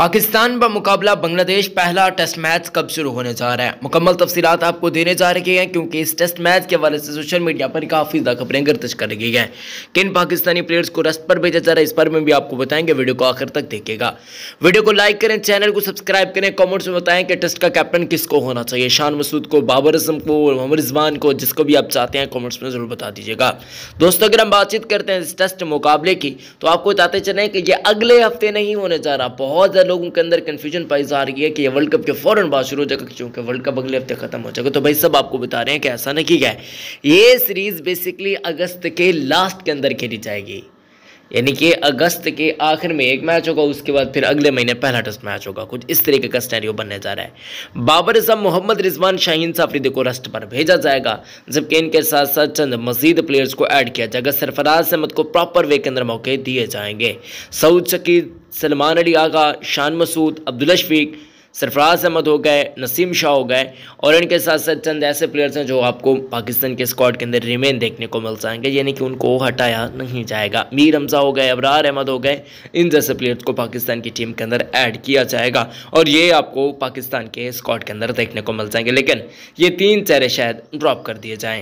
पाकिस्तान का मुकाबला बांग्लादेश पहला टेस्ट मैच कब शुरू होने जा रहा है मुकम्मल तफसीत आपको देने जा रही हैं क्योंकि इस टेस्ट मैच के हवाले से सोशल मीडिया पर काफ़ी ज़्यादा खबरें गर्दिश कर रही हैं किन पाकिस्तानी प्लेयर्स को रस्त पर भेजा जा रहा है इस पर में भी आपको बताएंगे वीडियो को आखिर तक देखेगा वीडियो को लाइक करें चैनल को सब्सक्राइब करें कॉमेंट्स में बताएं कि टेस्ट का कैप्टन किसको होना चाहिए शान मसूद को बाबर अजम को मोहम्मद रिजवान को जिसको भी आप चाहते हैं कॉमेंट्स में ज़रूर बता दीजिएगा दोस्तों अगर हम बातचीत करते हैं इस टेस्ट मुकाबले की तो आपको बताते चले कि ये अगले हफ्ते नहीं होने जा रहा बहुत लोगों के अंदर कन्फ्यूजन पाई जा रही है कि यह वर्ल्ड कप के फ़ौरन बाद शुरू हो जाएगा क्योंकि वर्ल्ड कप अगले हफ्ते ख़त्म हो जाएगा तो भाई सब आपको बता रहे हैं कि ऐसा नहीं किया है ये सीरीज़ बेसिकली अगस्त के लास्ट के अंदर खेली जाएगी यानी कि अगस्त के आखिर में एक मैच होगा उसके बाद फिर अगले महीने पहला टेस्ट मैच होगा कुछ इस तरीके का स्टैरियो बनने जा रहा है बाबर इजम मोहम्मद रिजवान शाहीन साफरीदी को रस्ट पर भेजा जाएगा जबकि इनके साथ साथ चंद मजीद प्लेयर्स को ऐड किया जाएगा सरफराज अहमद को प्रॉपर वे के अंदर मौके दिए जाएंगे सऊद शकीद सलमान अली आगा शान मसूद अब्दुल सरफराज अहमद हो गए नसीम शाह हो गए और इनके साथ साथ चंद ऐसे प्लेयर्स हैं जो आपको पाकिस्तान के स्क्वाड के अंदर रिमेन देखने को मिल जाएंगे यानी कि उनको हटाया नहीं जाएगा मीर हमजा हो गए अबरार अहमद हो गए इन जैसे प्लेयर्स को पाकिस्तान की टीम के अंदर ऐड किया जाएगा और ये आपको पाकिस्तान के स्क्वाड के अंदर देखने को मिल जाएंगे लेकिन ये तीन चेहरे शायद ड्रॉप कर दिए जाएँ